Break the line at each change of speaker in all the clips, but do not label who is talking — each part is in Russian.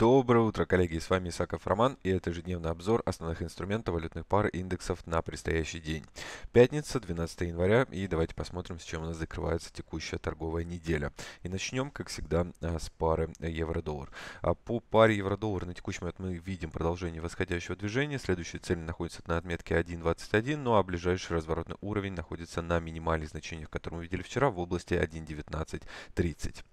Доброе утро, коллеги! С вами Исаков Роман и это ежедневный обзор основных инструментов валютных пар и индексов на предстоящий день. Пятница, 12 января и давайте посмотрим, с чем у нас закрывается текущая торговая неделя. И начнем, как всегда, а, с пары евро-доллар. А по паре евро-доллар на текущий момент мы видим продолжение восходящего движения. Следующая цель находится на отметке 1.21, ну а ближайший разворотный уровень находится на минимальных значениях, которые мы видели вчера в области 1.19.30.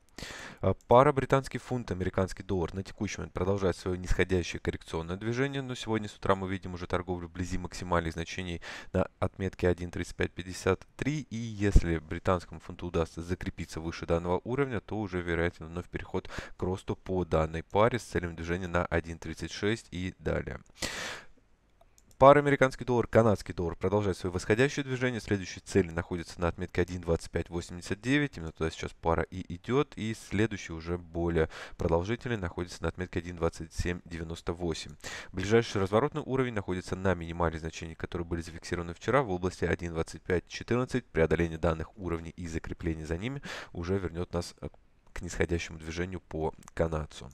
Э, пара британский фунт, американский доллар на текущий момент продолжает свое нисходящее коррекционное движение, но сегодня с утра мы видим уже торговлю вблизи максимальных значений на отметке 1.3553 и если британскому фунту удастся закрепиться выше данного уровня, то уже вероятно вновь переход к росту по данной паре с целью движения на 1.36 и далее. Пара американский доллар, канадский доллар продолжает свое восходящее движение. Следующие цели находятся на отметке 1.2589. Именно туда сейчас пара и идет. И следующий уже более продолжительный находится на отметке 1.2798. Ближайший разворотный уровень находится на минимальных значениях, которые были зафиксированы вчера в области 1.2514. Преодоление данных уровней и закрепление за ними уже вернет нас к нисходящему движению по канадцу.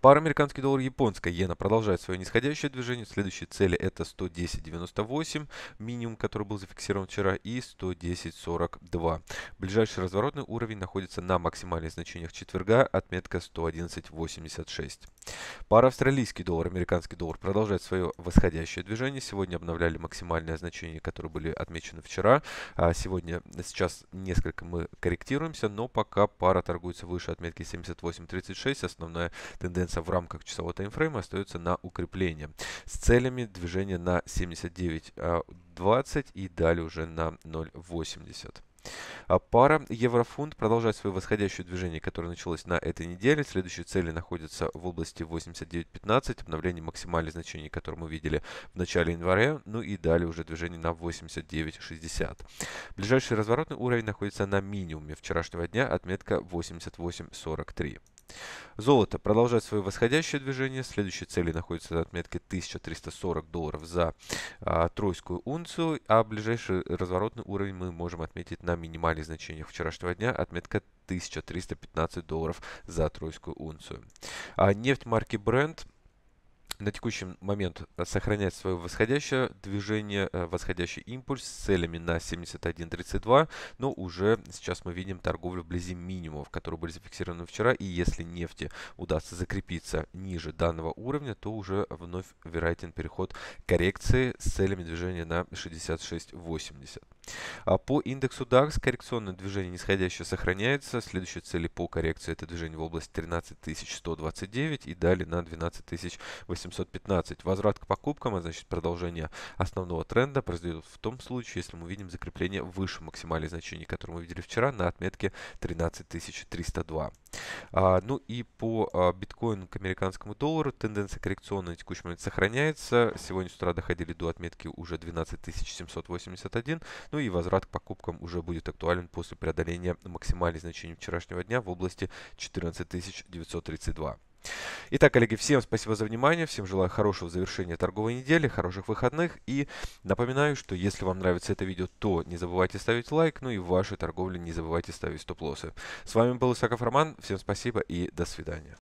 Пара американский доллар, японская иена продолжает свое нисходящее движение. Следующие цели это 110.98, минимум, который был зафиксирован вчера, и 110.42. Ближайший разворотный уровень находится на максимальных значениях четверга, отметка 111.86. Пара австралийский доллар, американский доллар продолжает свое восходящее движение. Сегодня обновляли максимальные значения, которые были отмечены вчера. А, сегодня сейчас несколько мы корректируемся, но пока пара торгуется выше отметки 78.36. Основная тенденция в рамках часового таймфрейма остается на укрепление. С целями движения на 79.20 а, и далее уже на 0.80. А пара еврофунт продолжает свое восходящее движение, которое началось на этой неделе. Следующие цели находятся в области 89.15, обновление максимальных значений, которые мы видели в начале января, ну и далее уже движение на 89.60. Ближайший разворотный уровень находится на минимуме вчерашнего дня, отметка 88.43. Золото продолжает свое восходящее движение. Следующей цели находится на отметке 1340 долларов за а, тройскую унцию, а ближайший разворотный уровень мы можем отметить на минимальных значениях вчерашнего дня, отметка 1315 долларов за тройскую унцию. А нефть марки Brent – на текущий момент э, сохранять свое восходящее движение, э, восходящий импульс с целями на 71.32, но уже сейчас мы видим торговлю вблизи минимумов, которые были зафиксированы вчера, и если нефти удастся закрепиться ниже данного уровня, то уже вновь вероятен переход коррекции с целями движения на 66.80. А по индексу DAX коррекционное движение нисходящее сохраняется. Следующая цель по коррекции это движение в область 13129 и далее на 12815. Возврат к покупкам, а значит продолжение основного тренда произойдет в том случае, если мы видим закрепление выше максимальных значения, которое мы видели вчера на отметке 13302. А, ну и по а, биткоину к американскому доллару тенденция коррекционная на текущий момент сохраняется. Сегодня с утра доходили до отметки уже 12781. Ну и возврат к покупкам уже будет актуален после преодоления максимальных значений вчерашнего дня в области 14932. Итак, коллеги, всем спасибо за внимание, всем желаю хорошего завершения торговой недели, хороших выходных и напоминаю, что если вам нравится это видео, то не забывайте ставить лайк, ну и в вашей торговле не забывайте ставить стоп-лоссы. С вами был Исаков Роман, всем спасибо и до свидания.